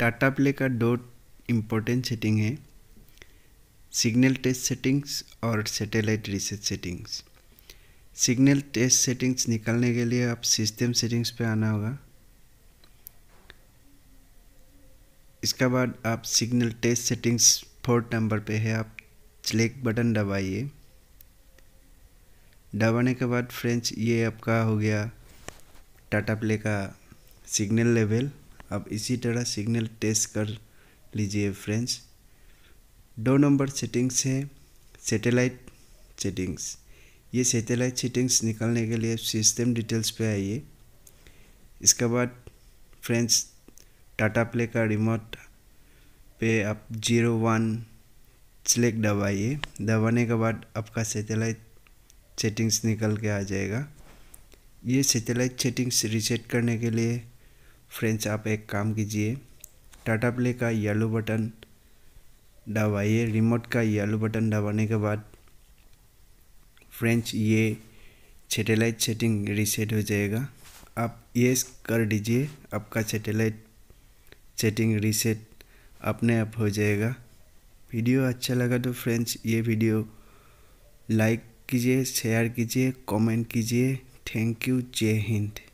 Tata Play का दो important setting है सिग्नल टेस्ट सेटिंग्स और satellite reset settings signal test settings निकालने के लिए आप सिस्टम सेटिंग्स पे आना होगा इसके बाद आप signal test settings fourth number पे है आप चलेक बटन दबाइए दबाने के बाद फ्रेंड्स ये आपका हो गया टाटा प्ले का सिग्नल लेवल अब इसी तरह सिग्नल टेस्ट कर लीजिए फ्रेंड्स दो नंबर सेटिंग्स है सैटेलाइट सेटिंग्स ये सैटेलाइट सेटिंग्स निकालने के लिए सिस्टम डिटेल्स पे आइए इसके बाद फ्रेंड्स टाटा प्ले का रिमोट पे आप जीरो वन सेलेक्ट दबाइए दबाने के बाद आपका सैटेलाइट सेटिंग्स निकल के आ जाएगा ये सैटेलाइट सेटिंग्स रिसेट करने के लिए फ्रेंड्स आप एक काम कीजिए टाटा प्ले का येलो बटन दबाइए रिमोट का येलो बटन दबाने के बाद फ्रेंड्स ये सेटेलाइट सेटिंग रीसेट हो जाएगा आप ये कर दीजिए आपका सेटेलाइट सेटिंग रीसेट अपने आप हो जाएगा वीडियो अच्छा लगा तो फ्रेंड्स ये वीडियो लाइक कीजिए शेयर कीजिए कमेंट कीजिए थैंक यू जय हिंद